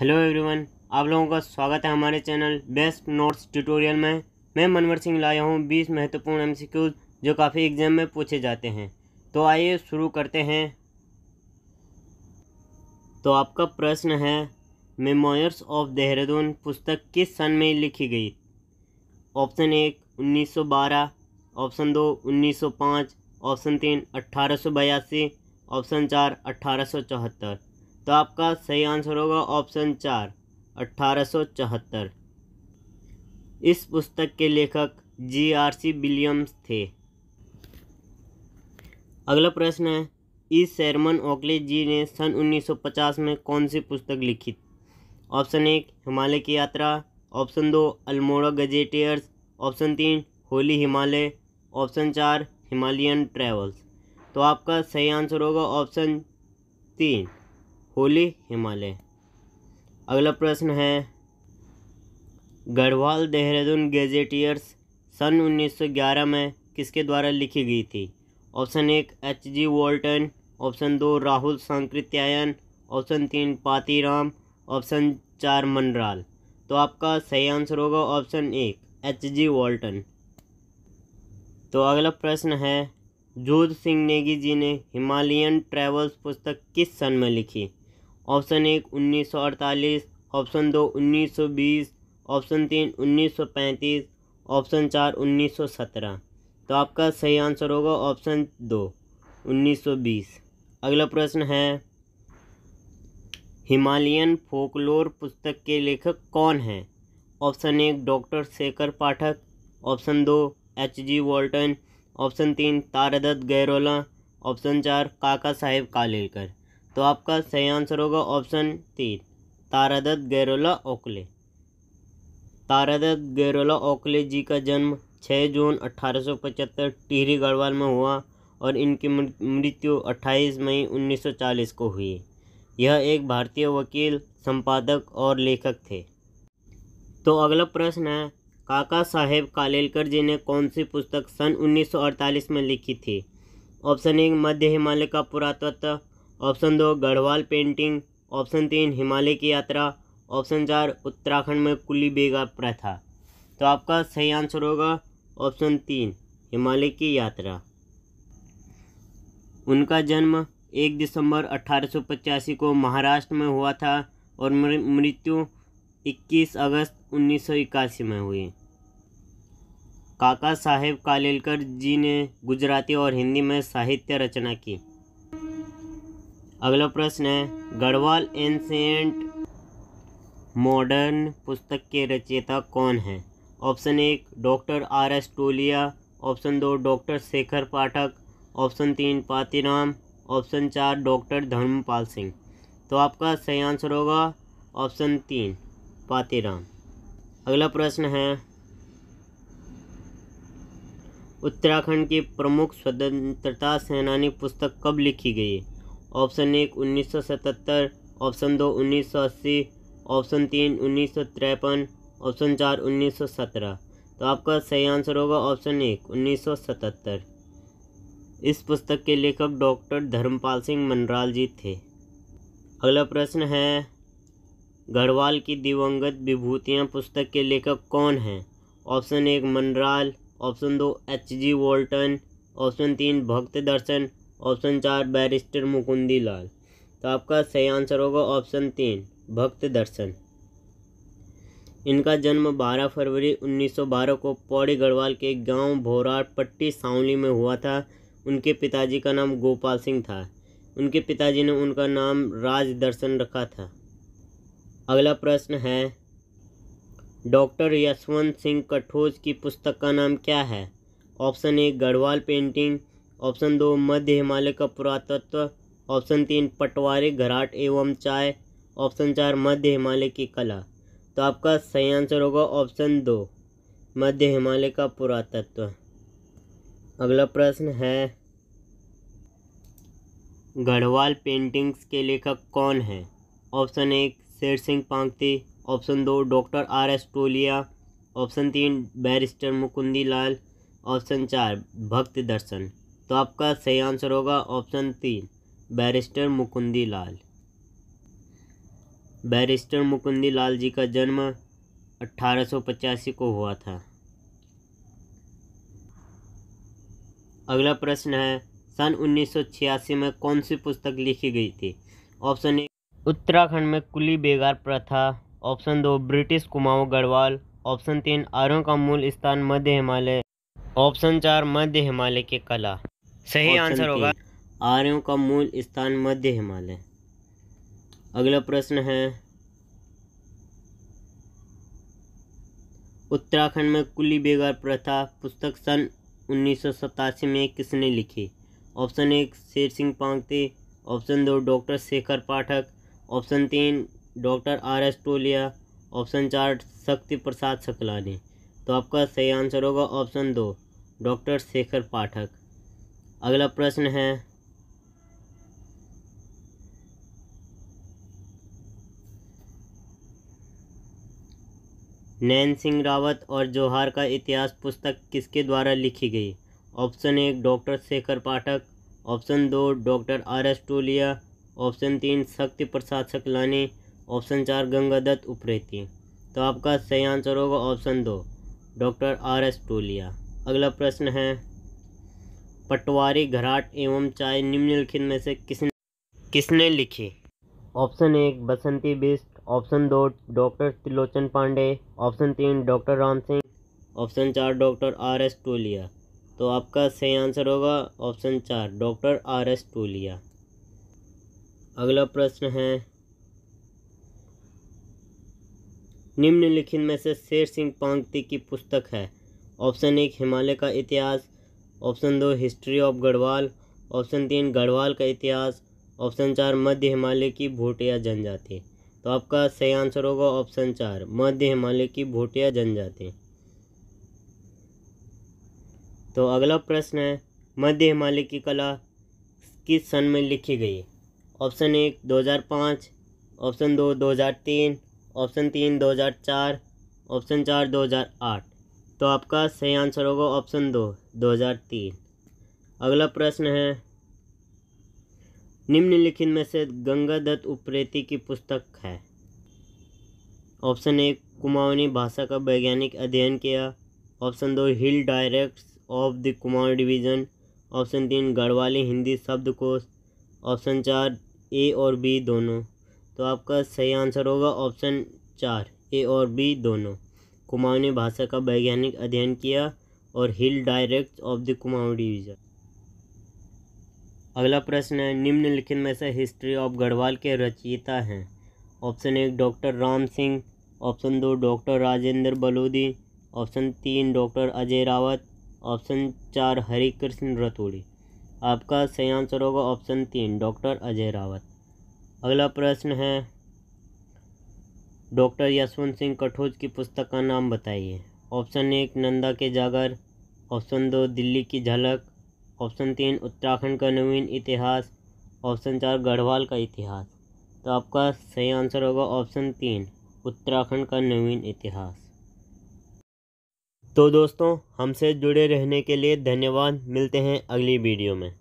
hello everyone आप लोगों का स्वागत है हमारे चैनल बेस्ट नोट्स ट्यूटोरियल में मैं मनवर सिंह लाया हूं 20 महत्वपूर्ण एमसीक्यूज जो काफ़ी एग्जाम में पूछे जाते हैं तो आइए शुरू करते हैं तो आपका प्रश्न है मेमोयर्स ऑफ देहरादून पुस्तक किस सन में लिखी गई ऑप्शन एक 1912 ऑप्शन दो 1905 ऑप्शन तीन अट्ठारह ऑप्शन चार अट्ठारह तो आपका सही आंसर होगा ऑप्शन चार अट्ठारह इस पुस्तक के लेखक जी आर सी विलियम्स थे अगला प्रश्न है ई सैरमन ओकले जी ने सन 1950 में कौन सी पुस्तक लिखी ऑप्शन एक हिमालय की यात्रा ऑप्शन दो अल्मोड़ा गजेटियर्स ऑप्शन तीन होली हिमालय ऑप्शन चार हिमालयन ट्रेवल्स तो आपका सही आंसर होगा ऑप्शन तीन होली हिमालय अगला प्रश्न है गढ़वाल देहरादून गेजेटियर्स सन 1911 में किसके द्वारा लिखी गई थी ऑप्शन एक एच जी वॉल्टन ऑप्शन दो राहुल सांकृत्यायन ऑप्शन तीन पातीराम ऑप्शन चार मनराल तो आपका सही आंसर होगा ऑप्शन एक एच जी वॉल्टन तो अगला प्रश्न है जोध सिंह नेगी जी ने हिमालयन ट्रेवल्स पुस्तक किस सन में लिखी ऑप्शन एक उन्नीस ऑप्शन दो 1920 ऑप्शन तीन 1935 ऑप्शन चार 1917 तो आपका सही आंसर होगा ऑप्शन दो 1920 अगला प्रश्न है हिमालयन फोकलोर पुस्तक के लेखक कौन हैं ऑप्शन एक डॉक्टर शेखर पाठक ऑप्शन दो एच जी वॉल्टन ऑप्शन तीन तारदत्त गैरोला ऑप्शन चार काका साहेब कालेलकर तो आपका सही आंसर होगा ऑप्शन तीन तारादत्त गैरोला ओकले तारादत्त गैरोला ओकले जी का जन्म 6 जून 1875 टिहरी गढ़वाल में हुआ और इनकी मृत्यु 28 मई 1940 को हुई यह एक भारतीय वकील संपादक और लेखक थे तो अगला प्रश्न है काका साहेब कालेलकर जी ने कौन सी पुस्तक सन 1948 में लिखी थी ऑप्शन एक मध्य हिमालय का पुरातत्व ऑप्शन दो गढ़वाल पेंटिंग ऑप्शन तीन हिमालय की यात्रा ऑप्शन चार उत्तराखंड में कुली बेगा प्रथा तो आपका सही आंसर होगा ऑप्शन तीन हिमालय की यात्रा उनका जन्म एक दिसंबर अठारह को महाराष्ट्र में हुआ था और मृत्यु 21 अगस्त उन्नीस में हुई काका साहेब कालेलकर जी ने गुजराती और हिंदी में साहित्य रचना की अगला प्रश्न है गढ़वाल एंसेंट मॉडर्न पुस्तक के रचयिता कौन है ऑप्शन एक doctor R S Tolia option दो डॉक्टर शेखर पाठक ऑप्शन तीन पातीराम ऑप्शन चार डॉक्टर धर्मपाल सिंह तो आपका सही आंसर होगा ऑप्शन तीन पातीराम अगला प्रश्न है उत्तराखंड की प्रमुख स्वतंत्रता सेनानी पुस्तक कब लिखी गई ऑप्शन एक 1977 ऑप्शन दो 1980 ऑप्शन तीन उन्नीस ऑप्शन चार 1917 तो आपका सही आंसर होगा ऑप्शन एक 1977 इस पुस्तक के लेखक डॉक्टर धर्मपाल सिंह मनराल जी थे अगला प्रश्न है गढ़वाल की दिवंगत विभूतियाँ पुस्तक के लेखक कौन हैं ऑप्शन एक मनराल ऑप्शन दो एच जी वोल्टन ऑप्शन तीन भक्त दर्शन ऑप्शन चार बैरिस्टर मुकुंदी लाल तो आपका सही आंसर होगा ऑप्शन तीन भक्त दर्शन इनका जन्म 12 फरवरी 1912 को पौड़ी गढ़वाल के गांव भोरार पट्टी सावली में हुआ था उनके पिताजी का नाम गोपाल सिंह था उनके पिताजी ने उनका नाम राज दर्शन रखा था अगला प्रश्न है डॉक्टर यशवंत सिंह कठोज की पुस्तक का नाम क्या है option A Garhwal painting option दो मध्य हिमालय का पुरातत्व ऑप्शन तीन पटवारी घराट एवं चाय ऑप्शन चार मध्य हिमालय की कला तो आपका सही आंसर होगा ऑप्शन दो मध्य हिमालय का पुरातत्व अगला प्रश्न है गढ़वाल पेंटिंग्स के लेखक कौन हैं ऑप्शन एक शेर सिंह पांगती ऑप्शन दो doctor R S Tolia option तीन बैरिस्टर मुकुंदी लाल ऑप्शन चार भक्त दर्शन तो आपका सही आंसर होगा ऑप्शन तीन बैरिस्टर मुकुंदी लाल बैरिस्टर मुकुंदी लाल जी का जन्म अट्ठारह को हुआ था अगला प्रश्न है सन 1986 में कौन सी पुस्तक लिखी गई थी ऑप्शन ए उत्तराखंड में कुली बेगार प्रथा ऑप्शन दो ब्रिटिश कुमाऊं गढ़वाल ऑप्शन तीन आरों का मूल स्थान मध्य हिमालय ऑप्शन चार मध्य हिमालय की कला सही आंसर होगा आर्यों का मूल स्थान मध्य हिमालय अगला प्रश्न है उत्तराखंड में कुली बेगार प्रथा पुस्तक सन उन्नीस में किसने लिखी ऑप्शन एक शेर सिंह पांगते ऑप्शन दो डॉक्टर शेखर पाठक ऑप्शन तीन doctor R S Tolia option चार शक्ति प्रसाद सकलानी तो आपका सही आंसर होगा ऑप्शन दो डॉक्टर शेखर पाठक अगला प्रश्न है नैन सिंह रावत और जोहार का इतिहास पुस्तक किसके द्वारा लिखी गई ऑप्शन एक डॉक्टर शेखर पाठक ऑप्शन दो doctor R S Tolia option तीन शक्ति प्रसाद सकलानी ऑप्शन चार गंगादत्त उप्रेती तो आपका सही आंसर होगा ऑप्शन दो डॉक्टर आर एस टोलिया अगला प्रश्न है पटवारी घराट एवं चाय निम्नलिखित में से किसने किसने लिखी ऑप्शन एक बसंती बिस्ट ऑप्शन दो डॉक्टर त्रिलोचन पांडे ऑप्शन तीन डॉक्टर राम सिंह ऑप्शन चार डॉक्टर आर एस टोलिया तो आपका सही आंसर होगा ऑप्शन चार डॉक्टर आर एस टोलिया अगला प्रश्न है निम्नलिखित में से शेर सिंह पांगती की पुस्तक है ऑप्शन एक हिमालय का इतिहास ऑप्शन दो हिस्ट्री ऑफ गढ़वाल ऑप्शन तीन गढ़वाल का इतिहास ऑप्शन चार मध्य हिमालय की भोटिया जनजाति तो आपका सही आंसर होगा ऑप्शन चार मध्य हिमालय की भोटिया जनजाति तो अगला प्रश्न है मध्य हिमालय की कला किस सन में लिखी गई ऑप्शन एक 2005 ऑप्शन दो 2003 ऑप्शन तीन 2004 ऑप्शन चार 2008 तो आपका सही आंसर होगा ऑप्शन दो दो हज़ार तीन अगला प्रश्न है निम्नलिखित में से गंगा दत्त उप्रेती की पुस्तक है ऑप्शन एक कुमाऊनी भाषा का वैज्ञानिक अध्ययन किया ऑप्शन दो hill dialects of the Kumaon division option तीन गढ़वाली हिंदी शब्दकोश ऑप्शन चार ए और बी दोनों तो आपका सही आंसर होगा ऑप्शन चार ए और बी दोनों कुमाऊं ने भाषा का वैज्ञानिक अध्ययन किया और hill dialect of the Kumaon division अगला प्रश्न है निम्नलिखित में से हिस्ट्री ऑफ गढ़वाल के रचयिता हैं ऑप्शन एक डॉक्टर राम सिंह ऑप्शन दो डॉक्टर राजेंद्र बलोदी ऑप्शन तीन डॉक्टर अजय रावत ऑप्शन चार हरिकृष्ण रतूड़ी आपका सही आंसर होगा ऑप्शन तीन डॉक्टर अजय रावत अगला प्रश्न है डॉक्टर यशवंत सिंह कठोज की पुस्तक का नाम बताइए ऑप्शन एक नंदा के जागर ऑप्शन दो दिल्ली की झलक ऑप्शन तीन उत्तराखंड का नवीन इतिहास ऑप्शन चार गढ़वाल का इतिहास तो आपका सही आंसर होगा ऑप्शन तीन उत्तराखंड का नवीन इतिहास तो दोस्तों हमसे जुड़े रहने के लिए धन्यवाद मिलते हैं अगली वीडियो में